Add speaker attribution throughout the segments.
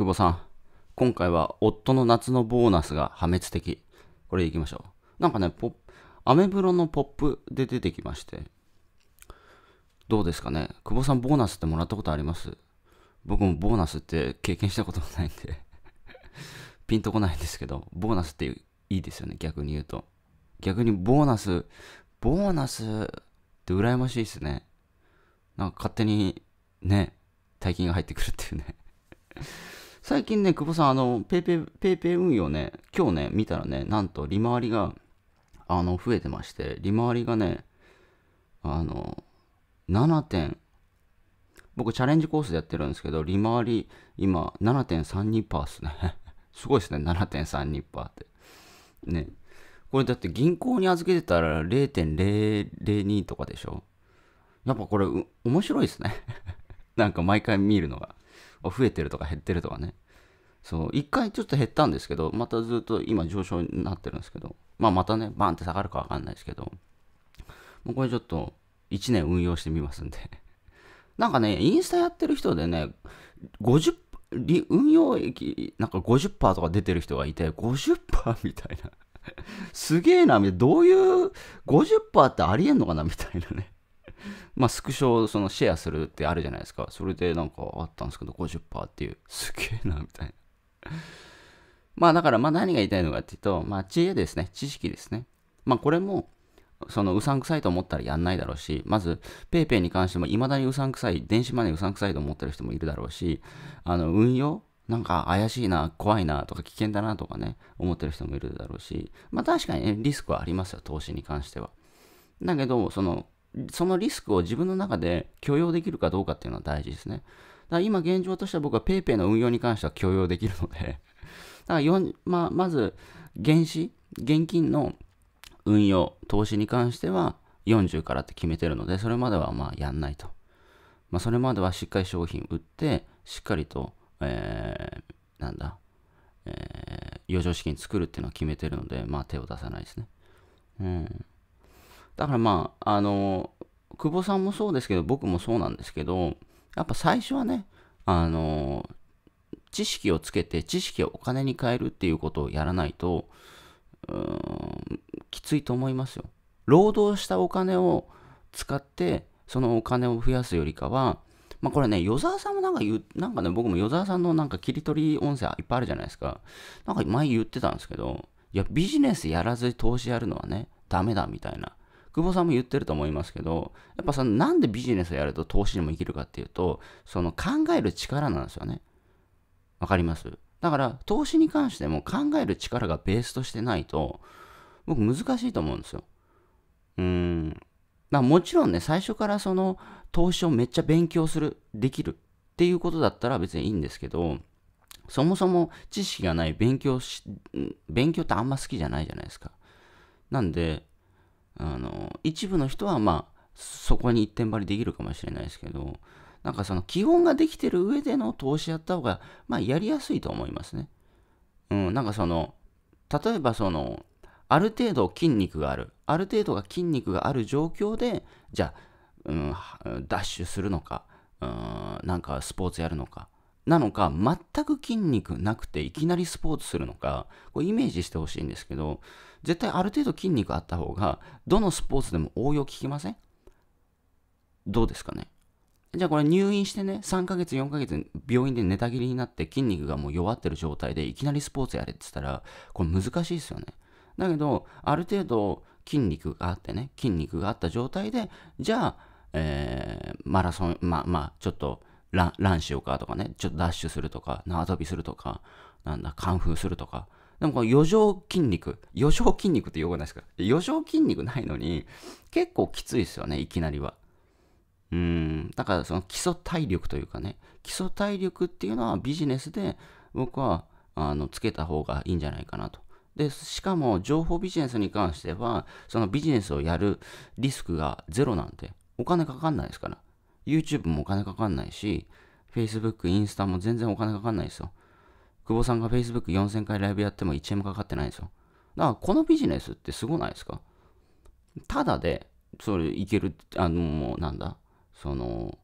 Speaker 1: 久保さん、今回は夫の夏のボーナスが破滅的。これ行きましょう。なんかね、ポアメブロのポップで出てきまして、どうですかね久保さんボーナスってもらったことあります僕もボーナスって経験したことないんで ピンとこないんですけど、ボーナスっていいですよね、逆に言うと。逆にボーナス、ボーナスって羨ましいですね。なんか勝手にね、大金が入ってくるっていうね最近ね、久保さん、あの、ペイペイ、ペイペイ運用ね、今日ね、見たらね、なんと利回りが、あの、増えてまして、利回りがね、あの、7点、僕チャレンジコースでやってるんですけど、利回り、今、7.32%っすね。すごいっすね、7.32%って。ね。これだって銀行に預けてたら0.002とかでしょやっぱこれ、面白いですね。なんか毎回見るのが。増えてるとか減ってるとかね。そう、一回ちょっと減ったんですけど、またずっと今上昇になってるんですけど、まあまたね、バンって下がるかわかんないですけど、もうこれちょっと1年運用してみますんで。なんかね、インスタやってる人でね、50、運用益、なんか50%とか出てる人がいて、50%みたいな。すげえな、どういう、50%ってありえんのかなみたいなね。まあ、スクショをそのシェアするってあるじゃないですか。それでなんかあったんですけど、50%っていう、すげえな、みたいな。まあ、だから、まあ、何が言いたいのかっていうと、まあ、知恵ですね。知識ですね。まあ、これも、そのうさんくさいと思ったらやんないだろうし、まず、ペイペイに関しても、いまだにうさんくさい、電子マネーうさんくさいと思ってる人もいるだろうし、あの、運用なんか怪しいな、怖いなとか危険だなとかね、思ってる人もいるだろうし、まあ確かにね、リスクはありますよ、投資に関しては。だけど、そのそのリスクを自分の中で許容できるかどうかっていうのは大事ですね。だから今現状としては僕は PayPay の運用に関しては許容できるのでだからまあ、まず原資、現金の運用、投資に関しては40からって決めてるので、それまではまあやんないと。まあ、それまではしっかり商品売って、しっかりと、えー、なんだ、えー、余剰資金作るっていうのは決めてるので、まあ手を出さないですね。うん。だからまあ、あの、久保さんもそうですけど、僕もそうなんですけど、やっぱ最初はね、あの、知識をつけて、知識をお金に変えるっていうことをやらないと、うん、きついと思いますよ。労働したお金を使って、そのお金を増やすよりかは、まあ、これね、与沢さんもなんか言う、なんかね、僕も与沢さんのなんか切り取り音声いっぱいあるじゃないですか。なんか前言ってたんですけど、いや、ビジネスやらずに投資やるのはね、ダメだみたいな。久保さんも言ってると思いますけど、やっぱそのなんでビジネスをやると投資にも生きるかっていうと、その考える力なんですよね。わかりますだから投資に関しても考える力がベースとしてないと、僕難しいと思うんですよ。うーん。まもちろんね、最初からその投資をめっちゃ勉強する、できるっていうことだったら別にいいんですけど、そもそも知識がない勉強し、勉強ってあんま好きじゃないじゃないですか。なんで、あの、一部の人はまあ、そこに一点張りできるかもしれないですけど、なんかその基本ができてる上での投資やった方が、まあやりやすいと思いますね。うん、なんかその、例えばその、ある程度筋肉がある、ある程度が筋肉がある状況で、じゃあ、うん、ダッシュするのか、うん、なんかスポーツやるのか、なのか、全く筋肉なくていきなりスポーツするのか、こうイメージしてほしいんですけど、絶対ある程度筋肉あった方が、どのスポーツでも応用効きませんどうですかねじゃあこれ入院してね、3ヶ月、4ヶ月、病院で寝たきりになって筋肉がもう弱ってる状態でいきなりスポーツやれって言ったら、これ難しいですよね。だけど、ある程度筋肉があってね、筋肉があった状態で、じゃあ、えー、マラソン、まあまあ、ちょっとラン、ランしようかとかね、ちょっとダッシュするとか、縄跳びするとか、なんだ、カンフーするとか、でもこの余剰筋肉、余剰筋肉って用語ないですか余剰筋肉ないのに、結構きついですよね、いきなりは。うん、だからその基礎体力というかね、基礎体力っていうのはビジネスで僕はあのつけた方がいいんじゃないかなと。で、しかも情報ビジネスに関しては、そのビジネスをやるリスクがゼロなんで、お金かかんないですから。YouTube もお金かかんないし、Facebook、インスタも全然お金かかんないですよ。久保さんが Facebook4000 回ライブやっても1円もかかってないんですよ。だからこのビジネスってすごないですかただで、それいける、あの、なんだ、その、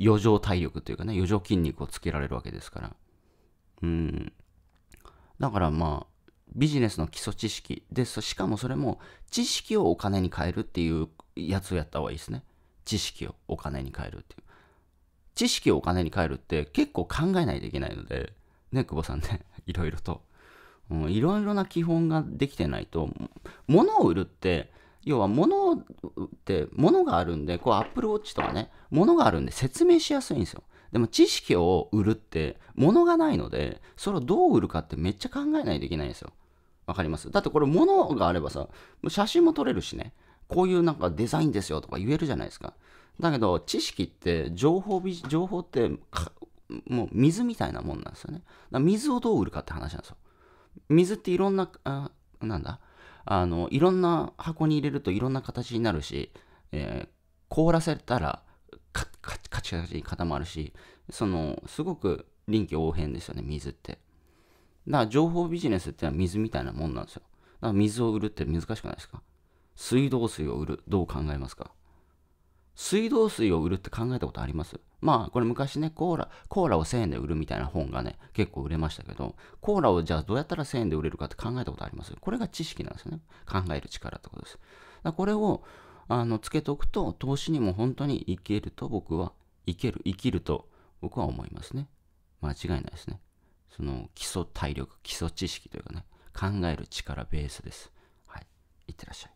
Speaker 1: 余剰体力というかね、余剰筋肉をつけられるわけですから。うん。だからまあ、ビジネスの基礎知識です。しかもそれも、知識をお金に変えるっていうやつをやった方がいいですね。知識をお金に変えるっていう。知識をお金に変えるって結構考えないといけないので、ね、久保さんね、いろいろと。いろいろな基本ができてないと、物を売るって、要は物って物があるんで、こう Apple Watch とかね、物があるんで説明しやすいんですよ。でも知識を売るって物がないので、それをどう売るかってめっちゃ考えないといけないんですよ。わかりますだってこれ物があればさ、写真も撮れるしね、こういうなんかデザインですよとか言えるじゃないですか。だけど知識って情報情報ってもう水みたいなもんなんですよね。だ水をどう売るかって話なんですよ。水っていろんな、あなんだあの、いろんな箱に入れるといろんな形になるし、えー、凍らせたらカカカチカチに固まるし、その、すごく臨機応変ですよね、水って。だから情報ビジネスってのは水みたいなもんなんですよ。だから水を売るって難しくないですか水道水を売る、どう考えますか水道水を売るって考えたことありますまあこれ昔ねコーラコーラを1000円で売るみたいな本がね結構売れましたけどコーラをじゃあどうやったら1000円で売れるかって考えたことありますこれが知識なんですよね考える力ってことですだこれをあのつけておくと投資にも本当にいけると僕はいける生きると僕は思いますね間違いないですねその基礎体力基礎知識というかね考える力ベースですはいいってらっしゃい